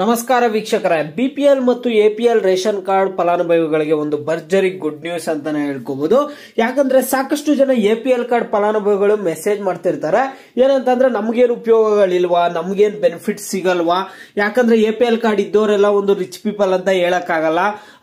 ನಮಸ್ಕಾರ ವೀಕ್ಷಕರೇ B P L ಮತ್ತು A P L ration card ಫಲಾನುಭವಿಗಳಿಗೆ ಒಂದು ಭರ್ಜರಿ ಗುಡ್ ನ್ಯೂಸ್ ಅಂತ ಹೇಳ್ಕೋಬಹುದು ಯಾಕಂದ್ರೆ ಸಾಕಷ್ಟು ಜನ ಎ ಪಿ ಎಲ್ ಕಾರ್ಡ್ ಫಲಾನುಭವಿಗಳು ಮೆಸೇಜ್ ಮಾಡ್ತಿರ್ತಾರೆ ಏನಂತಂದ್ರೆ ನಮ್ಗೇನು ಉಪಯೋಗಗಳಿಲ್ವಾ ನಮ್ಗೇನು ಬೆನಿಫಿಟ್ ಸಿಗಲ್ವಾ ಯಾಕಂದ್ರೆ ಎ ಪಿ ಎಲ್ ಕಾರ್ಡ್ ಇದ್ದವರೆಲ್ಲ ಒಂದು ರಿಚ್ ಪೀಪಲ್ ಅಂತ ಹೇಳಕ್ಕಾಗಲ್ಲ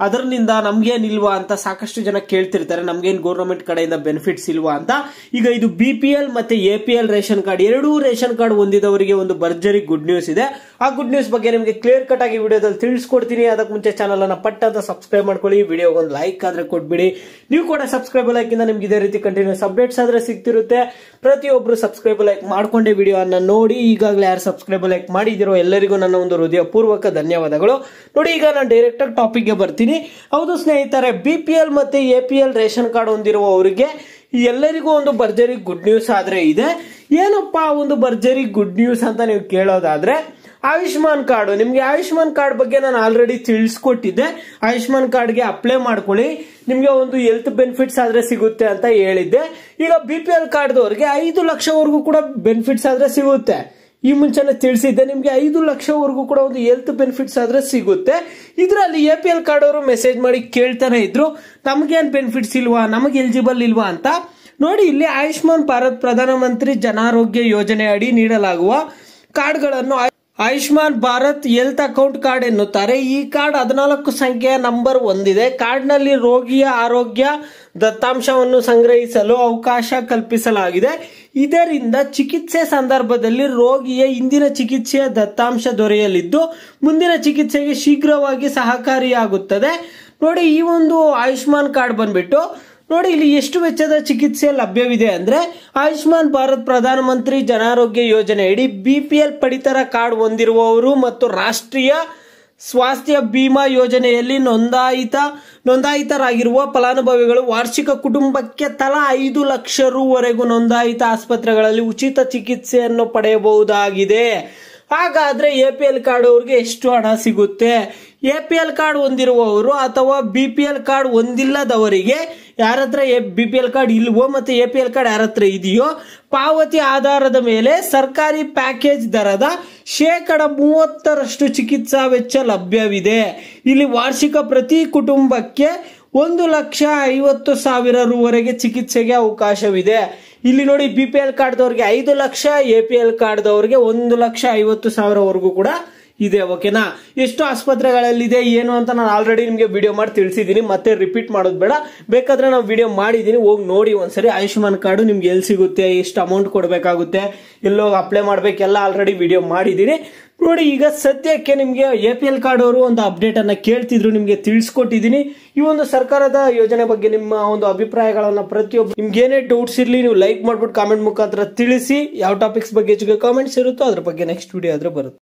ಅದರಿಂದ ಇಲ್ವಾ ಅಂತ ಸಾಕಷ್ಟು ಜನ ಕೇಳ್ತಿರ್ತಾರೆ ನಮ್ಗೇನ್ ಗೌರ್ಮೆಂಟ್ ಕಡೆಯಿಂದ ಬೆನಿಫಿಟ್ಸ್ ಇಲ್ವಾ ಅಂತ ಈಗ ಇದು ಬಿ ಪಿ ಎಲ್ ಮತ್ತೆ A P L ration card ಎರಡೂ ರೇಷನ್ ಕಾರ್ಡ್ ಹೊಂದಿದವರಿಗೆ ಒಂದು ಭರ್ಜರಿ ಗುಡ್ ನ್ಯೂಸ್ ಇದೆ ಆ ಗುಡ್ ನ್ಯೂಸ್ ಬಗ್ಗೆ ನಿಮಗೆ ಕ್ಲಿಯರ್ ಕಟ್ ಆಗಿ ವಿಡಿಯೋದಲ್ಲಿ ತಿಳಿಸ್ಕೊಡ್ತೀನಿ ಅದಕ್ಕೆ ಮುಂಚೆ ಚಾನಲ್ ಅನ್ನ ಅಂತ ಸಬ್ಸ್ಕ್ರೈಬ್ ಮಾಡ್ಕೊಳ್ಳಿ ವಿಡಿಯೋಗೊಂದು ಲೈಕ್ ಆದ್ರೆ ಕೊಟ್ಬಿಡಿ ನೀವು ಕೂಡ ಸಬ್ಸ್ಕ್ರೈಬ್ ಲೈಕ್ ಇಂದ ನಿಮ್ಗೆ ಇದೇ ರೀತಿ ಕಂಟಿನ್ಯೂಸ್ ಅಪ್ಡೇಟ್ಸ್ ಆದ್ರೆ ಸಿಗ್ತಿರುತ್ತೆ ಪ್ರತಿಯೊಬ್ಬರು ಸಬ್ಸ್ಕ್ರೈಬ್ ಲೈಕ್ ಮಾಡ್ಕೊಂಡೆ ವಿಡಿಯೋ ಅನ್ನ ನೋಡಿ ಈಗಾಗಲೇ ಯಾರು ಸಬ್ಸ್ಕ್ರೈಬ್ ಲೈಕ್ ಮಾಡಿದಿರೋ ಎಲ್ಲರಿಗೂ ನನ್ನ ಒಂದು ಹೃದಯ ಪೂರ್ವಕ ಧನ್ಯವಾದಗಳು ನೋಡಿ ಈಗ ನಾನು ಡೈರೆಕ್ಟ್ ಆಗಿ ಟಾಪಿಕ್ ಗೆ ಬರ್ತೀನಿ ಹೌದು ಸ್ನೇಹಿತರೆ ಬಿ ಪಿ ಎಲ್ ಮತ್ತೆ A P L ration card ಅವರಿಗೆ ಎಲ್ಲರಿಗೂ ಒಂದು ಭರ್ಜರಿ ಗುಡ್ ನ್ಯೂಸ್ ಆದ್ರೆ ಇದೆ ಏನಪ್ಪಾ ಒಂದು ಭರ್ಜರಿ ಗುಡ್ ನ್ಯೂಸ್ ಅಂತ ನೀವು ಕೇಳೋದಾದ್ರೆ ಆಯುಷ್ಮಾನ್ ಕಾರ್ಡ್ ನಿಮಗೆ ಆಯುಷ್ಮಾನ್ ಕಾರ್ಡ್ ಬಗ್ಗೆ ನಾನು ಆಲ್ರೆಡಿ ತಿಳಿಸ್ಕೊಟ್ಟಿದ್ದೆ ಆಯುಷ್ಮಾನ್ ಕಾರ್ಡ್ಗೆ ಅಪ್ಲೈ ಮಾಡ್ಕೊಳ್ಳಿ ನಿಮಗೆ ಒಂದು ಹೆಲ್ತ್ ಬೆನಿಫಿಟ್ಸ್ ಆದ್ರೆ ಸಿಗುತ್ತೆ ಅಂತ ಹೇಳಿದ್ದೆ ಈಗ ಬಿ ಪಿ ಎಲ್ ಕಾರ್ಡ್ದವರಿಗೆ ಐದು ಲಕ್ಷವರೆಗೂ ಕೂಡ ಬೆನಿಫಿಟ್ಸ್ ಆದ್ರೆ ಸಿಗುತ್ತೆ ಈ ಮುಂಚೆನೆ ತಿಳಿಸಿದ್ದೆ ನಿಮಗೆ ಐದು ಲಕ್ಷವರೆಗೂ ಕೂಡ ಒಂದು ಹೆಲ್ತ್ ಬೆನಿಫಿಟ್ಸ್ ಆದ್ರೆ ಸಿಗುತ್ತೆ ಇದರಲ್ಲಿ ಎ ಪಿ ಎಲ್ ಕಾರ್ಡ್ ಅವರು ಮೆಸೇಜ್ ಮಾಡಿ ಕೇಳ್ತಾನೆ ಇದ್ರು ಏನ್ ಬೆನಿಫಿಟ್ಸ್ ಇಲ್ವಾ ನಮಗೆ ಎಲಿಜಿಬಲ್ ಇಲ್ವಾ ಅಂತ ನೋಡಿ ಇಲ್ಲಿ ಆಯುಷ್ಮಾನ್ ಭಾರತ್ ಪ್ರಧಾನಮಂತ್ರಿ ಜನಾರೋಗ್ಯ ಯೋಜನೆ ಅಡಿ ನೀಡಲಾಗುವ ಕಾರ್ಡ್ಗಳನ್ನು Ayushman Bharat health account card ಎನ್ನುತ್ತಾರೆ ಈ ಕಾರ್ಡ್ ಹದಿನಾಲ್ಕು ಸಂಖ್ಯೆಯ ನಂಬರ್ ಒಂದಿದೆ ಕಾರ್ಡ್ನಲ್ಲಿ ರೋಗಿಯ ಆರೋಗ್ಯ ದತ್ತಾಂಶವನ್ನು ಸಂಗ್ರಹಿಸಲು ಅವಕಾಶ ಕಲ್ಪಿಸಲಾಗಿದೆ ಇದರಿಂದ ಚಿಕಿತ್ಸೆ ಸಂದರ್ಭದಲ್ಲಿ ರೋಗಿಯ ಇಂದಿನ ಚಿಕಿತ್ಸೆಯ ದತ್ತಾಂಶ ದೊರೆಯಲಿದ್ದು ಮುಂದಿನ ಚಿಕಿತ್ಸೆಗೆ ಶೀಘ್ರವಾಗಿ ಸಹಕಾರಿಯಾಗುತ್ತದೆ ನೋಡಿ ಈ ಒಂದು ಆಯುಷ್ಮಾನ್ ಕಾರ್ಡ್ ಬಂದ್ಬಿಟ್ಟು ನೋಡಿ ಇಲ್ಲಿ ಎಷ್ಟು ವೆಚ್ಚದ ಚಿಕಿತ್ಸೆ ಲಭ್ಯವಿದೆ ಅಂದರೆ ಆಯುಷ್ಮಾನ್ ಭಾರತ್ ಪ್ರಧಾನಮಂತ್ರಿ ಜನಾರೋಗ್ಯ ಯೋಜನೆ ಬಿ ಪಿ ಎಲ್ ಪಡಿತರ ಕಾರ್ಡ್ ಹೊಂದಿರುವವರು ಮತ್ತು ರಾಷ್ಟ್ರೀಯ ಸ್ವಾಸ್ಥ್ಯ ಬಿಮಾ ಯೋಜನೆಯಲ್ಲಿ ನೋಂದಾಯಿತ ನೋಂದಾಯಿತರಾಗಿರುವ ಫಲಾನುಭವಿಗಳು ವಾರ್ಷಿಕ ಕುಟುಂಬಕ್ಕೆ ತಲಾ ಐದು ಲಕ್ಷ ರೂವರೆಗೂ ನೋಂದಾಯಿತ ಆಸ್ಪತ್ರೆಗಳಲ್ಲಿ ಉಚಿತ ಚಿಕಿತ್ಸೆಯನ್ನು ಪಡೆಯಬಹುದಾಗಿದೆ ಹಾಗಾದರೆ ಎ ಪಿ ಎಲ್ ಕಾರ್ಡ್ ಅವ್ರಿಗೆ ಎಷ್ಟು ಹಣ ಸಿಗುತ್ತೆ ಎ ಪಿ ಎಲ್ ಕಾರ್ಡ್ ಹೊಂದಿರುವವರು ಅಥವಾ ಬಿ ಪಿ ಎಲ್ ಕಾರ್ಡ್ ಹೊಂದಿಲ್ಲದವರಿಗೆ ಯಾರ ಹತ್ರ A B P L card ಇಲ್ವೋ ಮತ್ತೆ ಎ ಪಿ ಎಲ್ ಕಾರ್ಡ್ ಯಾರ ಹತ್ರ ಇದೆಯೋ ಪಾವತಿ ಆಧಾರದ ಮೇಲೆ ಸರ್ಕಾರಿ ಪ್ಯಾಕೇಜ್ ದರದ ಶೇಕಡ ಮೂವತ್ತರಷ್ಟು ಚಿಕಿತ್ಸಾ ವೆಚ್ಚ ಲಭ್ಯವಿದೆ ಇಲ್ಲಿ ವಾರ್ಷಿಕ ಪ್ರತಿ ಕುಟುಂಬಕ್ಕೆ ಒಂದು ಲಕ್ಷ ಐವತ್ತು ಸಾವಿರ ರೂವರೆಗೆ ಚಿಕಿತ್ಸೆಗೆ ಅವಕಾಶವಿದೆ ಇಲ್ಲಿ ನೋಡಿ ಬಿ ಪಿ ಎಲ್ ಕಾರ್ಡ್ದವ್ರಿಗೆ ಐದು ಲಕ್ಷ ಎ ಪಿ ಎಲ್ ಕಾರ್ಡ್ದವ್ರಿಗೆ ಒಂದು ಲಕ್ಷ ಐವತ್ತು ಸಾವಿರವರೆಗೂ ಕೂಡ ಇದೆ ಓಕೆನಾ ಎಷ್ಟು ಆಸ್ಪತ್ರೆಗಳಲ್ಲಿದೆ ಏನು ಅಂತ ನಾನು ಆಲ್ರೆಡಿ ನಿಮಗೆ ವಿಡಿಯೋ ಮಾಡಿ ತಿಳಿಸಿದ್ದೀನಿ ಮತ್ತೆ ರಿಪೀಟ್ ಮಾಡೋದು ಬೇಡ ಬೇಕಾದ್ರೆ ನಾವು ವಿಡಿಯೋ ಮಾಡಿದ್ದೀನಿ ಹೋಗಿ ನೋಡಿ ಒಂದ್ಸರಿ ಆಯುಷ್ಮಾನ್ ಕಾರ್ಡು ನಿಮ್ಗೆ ಎಲ್ಲಿ ಸಿಗುತ್ತೆ ಎಷ್ಟು ಅಮೌಂಟ್ ಕೊಡಬೇಕಾಗುತ್ತೆ ಎಲ್ಲೋಗಿ ಅಪ್ಲೈ ಮಾಡಬೇಕೆಲ್ಲ ಆಲ್ರೆಡಿ ವಿಡಿಯೋ ಮಾಡಿದ್ದೀನಿ ನೋಡಿ ಈಗ ಸದ್ಯಕ್ಕೆ ನಿಮಗೆ ಎ ಪಿ ಎಲ್ ಕಾರ್ಡ್ ಅವರು ಒಂದು ಅಪ್ಡೇಟ್ ಅನ್ನ ಕೇಳ್ತಿದ್ರು ನಿಮಗೆ ತಿಳಿಸ್ಕೊಟ್ಟಿದ್ದೀನಿ ಈ ಒಂದು ಸರ್ಕಾರದ ಯೋಜನೆ ಬಗ್ಗೆ ನಿಮ್ಮ ಒಂದು ಅಭಿಪ್ರಾಯಗಳನ್ನ ಪ್ರತಿಯೊಬ್ಬ ನಿಮ್ಗೆ ಏನೇ ಡೌಟ್ಸ್ ಇರಲಿ ನೀವು ಲೈಕ್ ಮಾಡ್ಬಿಟ್ಟು ಕಾಮೆಂಟ್ ಮುಖಾಂತರ ತಿಳಿಸಿ ಯಾವ ಟಾಪಿಕ್ಸ್ ಬಗ್ಗೆ ಹೆಚ್ಚಿಗೆ ಕಾಮೆಂಟ್ಸ್ ಇರುತ್ತೋ ಅದ್ರ ಬಗ್ಗೆ ನೆಕ್ಸ್ಟ್ ವಿಡಿಯೋ ಆದ್ರೆ ಬರುತ್ತೆ